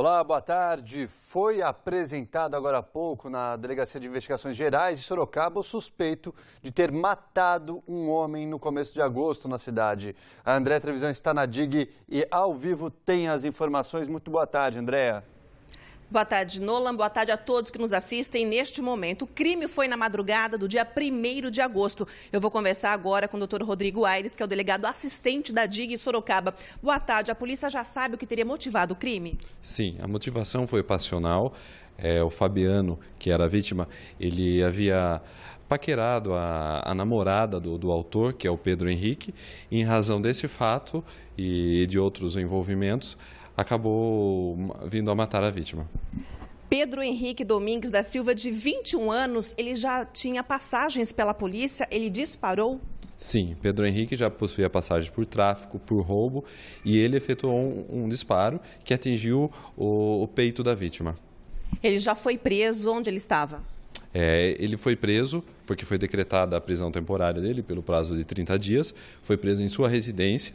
Olá, boa tarde. Foi apresentado agora há pouco na Delegacia de Investigações Gerais de Sorocaba o suspeito de ter matado um homem no começo de agosto na cidade. A André Trevisan está na DIG e ao vivo tem as informações. Muito boa tarde, Andréa. Boa tarde, Nolan. Boa tarde a todos que nos assistem neste momento. O crime foi na madrugada do dia 1 de agosto. Eu vou conversar agora com o doutor Rodrigo Aires, que é o delegado assistente da DIG Sorocaba. Boa tarde. A polícia já sabe o que teria motivado o crime? Sim, a motivação foi passional. É, o Fabiano, que era a vítima, ele havia paquerado a, a namorada do, do, autor, que é o Pedro Henrique. Em razão desse fato e de outros envolvimentos, acabou vindo a matar a vítima. Pedro Henrique Domingues da Silva, de 21 anos, ele já tinha passagens pela polícia, ele disparou? Sim, Pedro Henrique já possuía passagem por tráfico, por roubo, e ele efetuou um, um disparo que atingiu o, o peito da vítima. Ele já foi preso onde ele estava? É, ele foi preso, porque foi decretada a prisão temporária dele pelo prazo de 30 dias, foi preso em sua residência,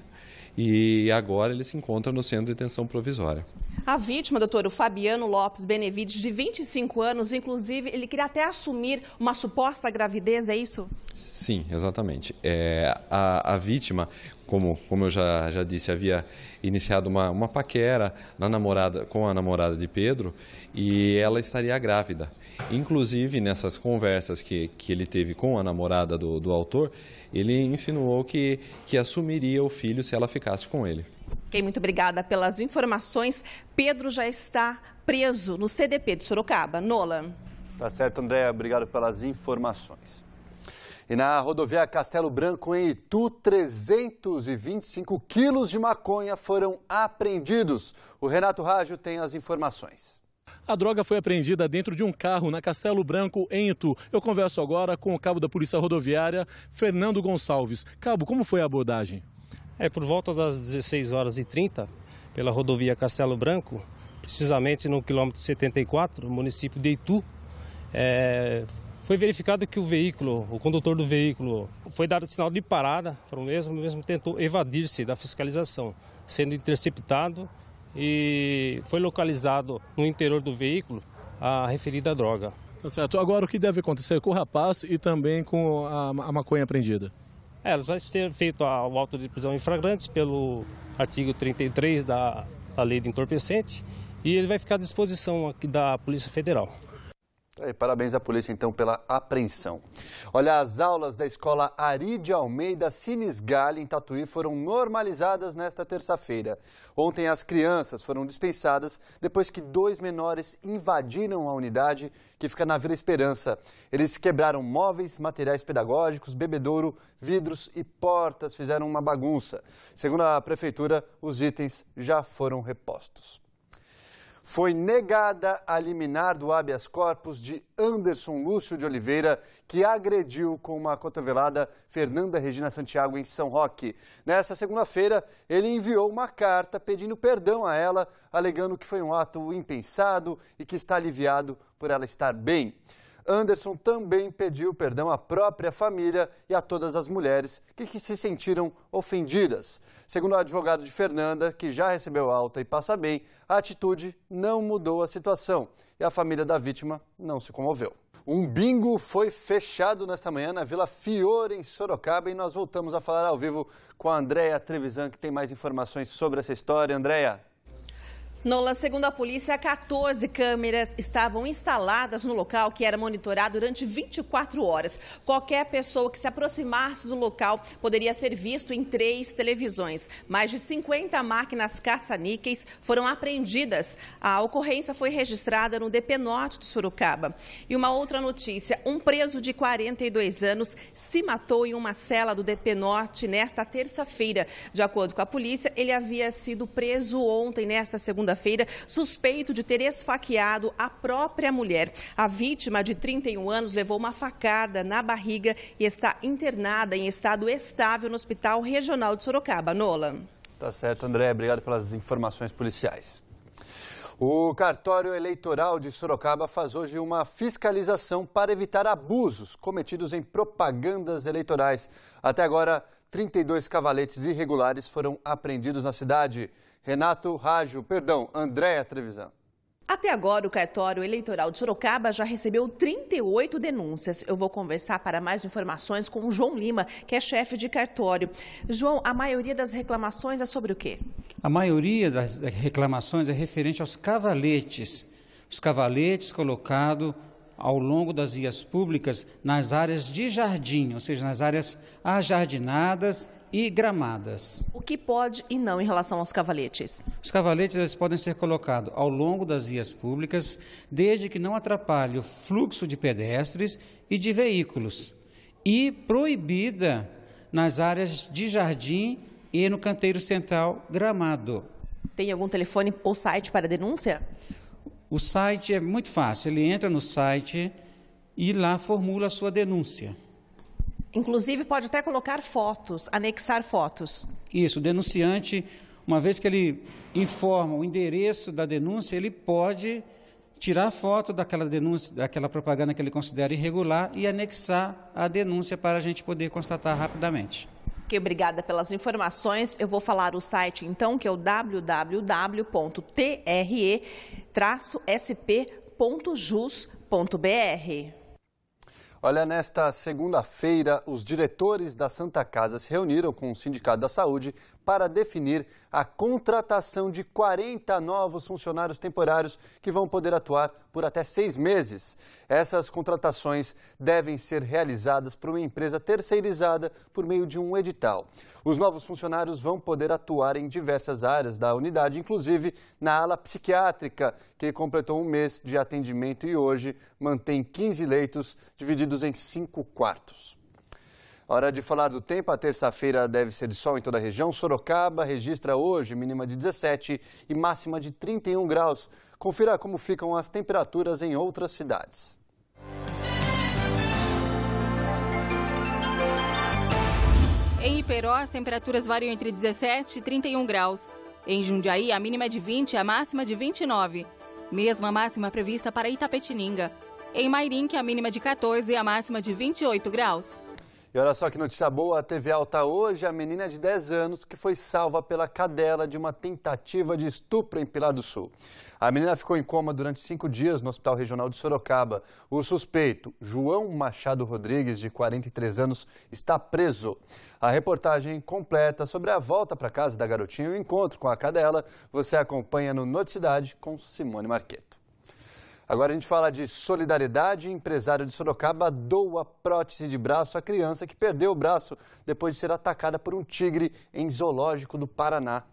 e agora ele se encontra no centro de detenção provisória. A vítima, doutor, o Fabiano Lopes Benevides, de 25 anos, inclusive, ele queria até assumir uma suposta gravidez, é isso? Sim, exatamente. É, a, a vítima, como, como eu já, já disse, havia iniciado uma, uma paquera na namorada, com a namorada de Pedro e ela estaria grávida. Inclusive, nessas conversas que, que ele teve com a namorada do, do autor, ele insinuou que, que assumiria o filho se ela ficasse com ele. Ok, muito obrigada pelas informações. Pedro já está preso no CDP de Sorocaba. Nola. Tá certo, Andréa. Obrigado pelas informações. E na rodovia Castelo Branco, em Itu, 325 quilos de maconha foram apreendidos. O Renato Rágio tem as informações. A droga foi apreendida dentro de um carro na Castelo Branco, em Itu. Eu converso agora com o cabo da Polícia Rodoviária, Fernando Gonçalves. Cabo, como foi a abordagem? É por volta das 16 horas e 30, pela rodovia Castelo Branco, precisamente no quilômetro 74, município de Itu, é, foi verificado que o veículo, o condutor do veículo, foi dado sinal de parada para o mesmo, o mesmo tentou evadir-se da fiscalização, sendo interceptado e foi localizado no interior do veículo a referida droga. Tá certo. Agora, o que deve acontecer com o rapaz e também com a, a maconha apreendida? É, elas vão ter feito a, o auto de prisão em flagrante pelo artigo 33 da, da lei de entorpecente e ele vai ficar à disposição aqui da Polícia Federal. Tá parabéns à polícia, então, pela apreensão. Olha, as aulas da escola Ari de Almeida Sinisgalho, em Tatuí, foram normalizadas nesta terça-feira. Ontem, as crianças foram dispensadas depois que dois menores invadiram a unidade que fica na Vila Esperança. Eles quebraram móveis, materiais pedagógicos, bebedouro, vidros e portas, fizeram uma bagunça. Segundo a prefeitura, os itens já foram repostos foi negada a liminar do habeas corpus de Anderson Lúcio de Oliveira, que agrediu com uma cotovelada Fernanda Regina Santiago em São Roque. Nessa segunda-feira, ele enviou uma carta pedindo perdão a ela, alegando que foi um ato impensado e que está aliviado por ela estar bem. Anderson também pediu perdão à própria família e a todas as mulheres que, que se sentiram ofendidas. Segundo o advogado de Fernanda, que já recebeu alta e passa bem, a atitude não mudou a situação e a família da vítima não se comoveu. Um bingo foi fechado nesta manhã na Vila Fiore, em Sorocaba, e nós voltamos a falar ao vivo com a Andréia Trevisan, que tem mais informações sobre essa história. Andréia. Nola, segundo a polícia, 14 câmeras estavam instaladas no local que era monitorado durante 24 horas. Qualquer pessoa que se aproximasse do local poderia ser visto em três televisões. Mais de 50 máquinas caça-níqueis foram apreendidas. A ocorrência foi registrada no DP Norte de Sorocaba. E uma outra notícia: um preso de 42 anos se matou em uma cela do DP Norte nesta terça-feira. De acordo com a polícia, ele havia sido preso ontem, nesta segunda-feira segunda-feira, suspeito de ter esfaqueado a própria mulher. A vítima, de 31 anos, levou uma facada na barriga e está internada em estado estável no Hospital Regional de Sorocaba. Nola Tá certo, André. Obrigado pelas informações policiais. O cartório eleitoral de Sorocaba faz hoje uma fiscalização para evitar abusos cometidos em propagandas eleitorais. Até agora, 32 cavaletes irregulares foram apreendidos na cidade. Renato Rajo, perdão, Andréa Trevisan. Até agora, o cartório eleitoral de Sorocaba já recebeu 38 denúncias. Eu vou conversar para mais informações com o João Lima, que é chefe de cartório. João, a maioria das reclamações é sobre o quê? A maioria das reclamações é referente aos cavaletes. Os cavaletes colocados ao longo das vias públicas nas áreas de jardim, ou seja, nas áreas ajardinadas e gramadas. O que pode e não em relação aos cavaletes? Os cavaletes eles podem ser colocados ao longo das vias públicas, desde que não atrapalhe o fluxo de pedestres e de veículos. E proibida nas áreas de jardim e no canteiro central gramado. Tem algum telefone ou site para denúncia? O site é muito fácil. Ele entra no site e lá formula a sua denúncia. Inclusive, pode até colocar fotos, anexar fotos. Isso, o denunciante, uma vez que ele informa o endereço da denúncia, ele pode tirar foto daquela denúncia, daquela propaganda que ele considera irregular e anexar a denúncia para a gente poder constatar rapidamente. obrigada pelas informações. Eu vou falar o site então, que é o www.tre-sp.jus.br. Olha, nesta segunda-feira, os diretores da Santa Casa se reuniram com o Sindicato da Saúde para definir a contratação de 40 novos funcionários temporários que vão poder atuar por até seis meses. Essas contratações devem ser realizadas por uma empresa terceirizada por meio de um edital. Os novos funcionários vão poder atuar em diversas áreas da unidade, inclusive na ala psiquiátrica, que completou um mês de atendimento e hoje mantém 15 leitos divididos divididos em cinco quartos. Hora de falar do tempo. A terça-feira deve ser de sol em toda a região. Sorocaba registra hoje mínima de 17 e máxima de 31 graus. Confira como ficam as temperaturas em outras cidades. Em Iperó, as temperaturas variam entre 17 e 31 graus. Em Jundiaí, a mínima é de 20 e a máxima de 29. Mesma máxima prevista para Itapetininga. Em Mairink, é a mínima de 14 e a máxima de 28 graus. E olha só que notícia boa, a TV alta hoje, a menina de 10 anos que foi salva pela cadela de uma tentativa de estupro em Pilar do Sul. A menina ficou em coma durante cinco dias no Hospital Regional de Sorocaba. O suspeito, João Machado Rodrigues, de 43 anos, está preso. A reportagem completa sobre a volta para casa da garotinha e o encontro com a cadela, você acompanha no Noticidade com Simone Marqueto. Agora a gente fala de solidariedade. Empresário de Sorocaba doa prótese de braço à criança que perdeu o braço depois de ser atacada por um tigre em zoológico do Paraná.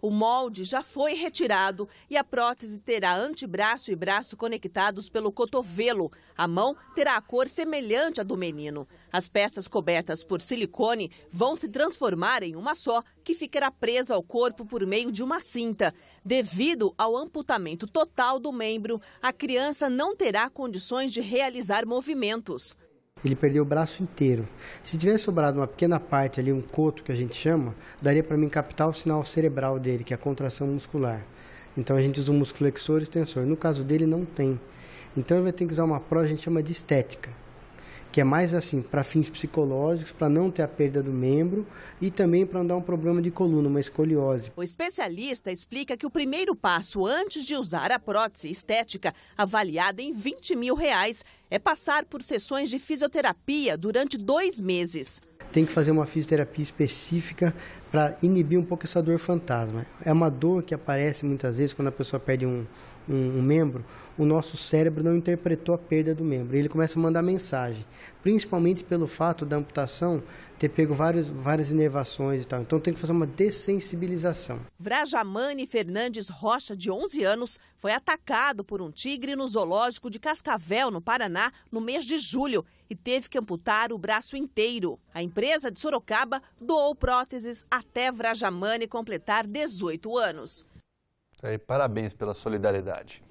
O molde já foi retirado e a prótese terá antebraço e braço conectados pelo cotovelo. A mão terá a cor semelhante à do menino. As peças cobertas por silicone vão se transformar em uma só, que ficará presa ao corpo por meio de uma cinta. Devido ao amputamento total do membro, a criança não terá condições de realizar movimentos. Ele perdeu o braço inteiro. Se tivesse sobrado uma pequena parte ali, um coto que a gente chama, daria para mim captar o sinal cerebral dele, que é a contração muscular. Então a gente usa o músculo flexor e extensor. No caso dele, não tem. Então ele vai ter que usar uma pró, a gente chama de estética que é mais assim para fins psicológicos, para não ter a perda do membro e também para não dar um problema de coluna, uma escoliose. O especialista explica que o primeiro passo antes de usar a prótese estética, avaliada em 20 mil reais, é passar por sessões de fisioterapia durante dois meses. Tem que fazer uma fisioterapia específica para inibir um pouco essa dor fantasma. É uma dor que aparece muitas vezes quando a pessoa perde um, um, um membro, o nosso cérebro não interpretou a perda do membro. Ele começa a mandar mensagem, principalmente pelo fato da amputação ter pego várias, várias inervações e tal. Então tem que fazer uma dessensibilização. Vrajamani Fernandes Rocha, de 11 anos, foi atacado por um tigre no zoológico de Cascavel, no Paraná, no mês de julho e teve que amputar o braço inteiro. A empresa de Sorocaba doou próteses até Vrajamani completar 18 anos parabéns pela solidariedade.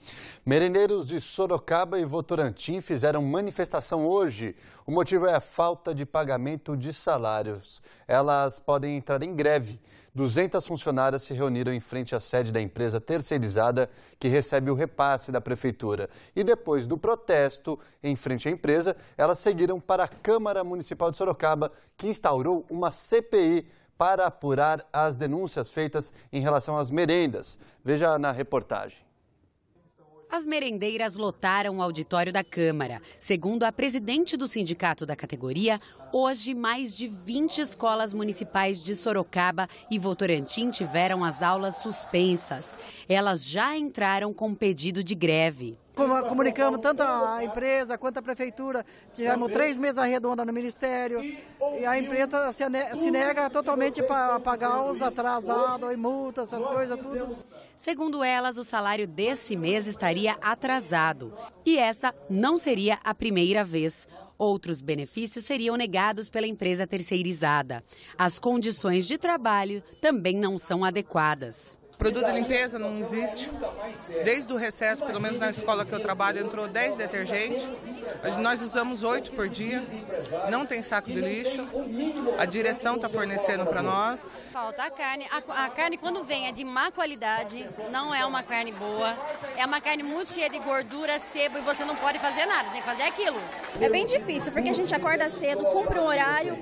Merendeiros de Sorocaba e Votorantim fizeram manifestação hoje. O motivo é a falta de pagamento de salários. Elas podem entrar em greve. 200 funcionárias se reuniram em frente à sede da empresa terceirizada que recebe o repasse da prefeitura. E depois do protesto em frente à empresa, elas seguiram para a Câmara Municipal de Sorocaba, que instaurou uma CPI para apurar as denúncias feitas em relação às merendas. Veja na reportagem. As merendeiras lotaram o auditório da Câmara. Segundo a presidente do sindicato da categoria, hoje mais de 20 escolas municipais de Sorocaba e Votorantim tiveram as aulas suspensas. Elas já entraram com pedido de greve comunicamos tanto a empresa quanto a prefeitura, tivemos três mesas redondas no Ministério e a empresa se, se nega totalmente para pagar os atrasados e multas, essas coisas, tudo. Segundo elas, o salário desse mês estaria atrasado e essa não seria a primeira vez. Outros benefícios seriam negados pela empresa terceirizada. As condições de trabalho também não são adequadas. Produto de limpeza não existe. Desde o recesso, pelo menos na escola que eu trabalho, entrou 10 detergentes. Nós usamos 8 por dia. Não tem saco de lixo. A direção está fornecendo para nós. Falta a carne. A, a carne, quando vem, é de má qualidade. Não é uma carne boa. É uma carne muito cheia de gordura, sebo e você não pode fazer nada. Tem que fazer aquilo. É bem difícil, porque a gente acorda cedo, cumpre um horário,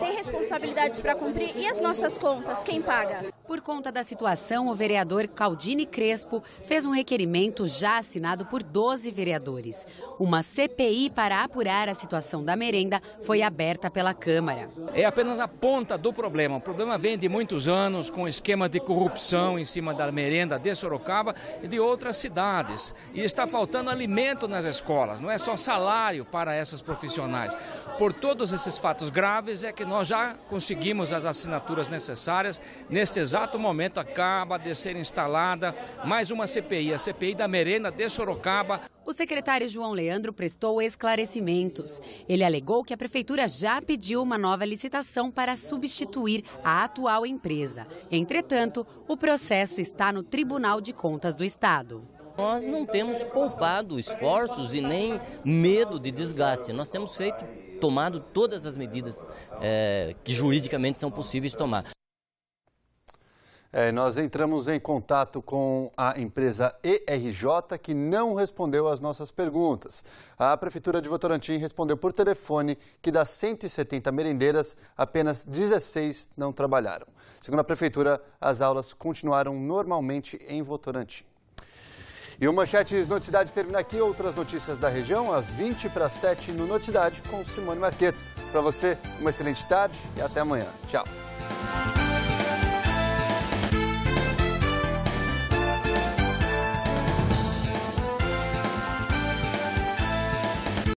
tem responsabilidades para cumprir e as nossas contas, quem paga? Por conta da situação, o vereador Caldini Crespo fez um requerimento já assinado por 12 vereadores. Uma CPI para apurar a situação da merenda foi aberta pela Câmara. É apenas a ponta do problema. O problema vem de muitos anos com esquema de corrupção em cima da merenda de Sorocaba e de outras cidades. E está faltando alimento nas escolas, não é só salário para essas profissionais. Por todos esses fatos graves é que nós já conseguimos as assinaturas necessárias neste exame exato momento acaba de ser instalada mais uma CPI, a CPI da merenda de Sorocaba. O secretário João Leandro prestou esclarecimentos. Ele alegou que a prefeitura já pediu uma nova licitação para substituir a atual empresa. Entretanto, o processo está no Tribunal de Contas do Estado nós não temos poupado esforços e nem medo de desgaste. Nós temos feito, tomado todas as medidas é, que juridicamente são possíveis tomar. É, nós entramos em contato com a empresa ERJ, que não respondeu às nossas perguntas. A Prefeitura de Votorantim respondeu por telefone que das 170 merendeiras, apenas 16 não trabalharam. Segundo a Prefeitura, as aulas continuaram normalmente em Votorantim. E o Manchetes Noticidade termina aqui. Outras notícias da região às 20 para 7 no Noticidade com Simone Marqueto. Para você, uma excelente tarde e até amanhã. Tchau.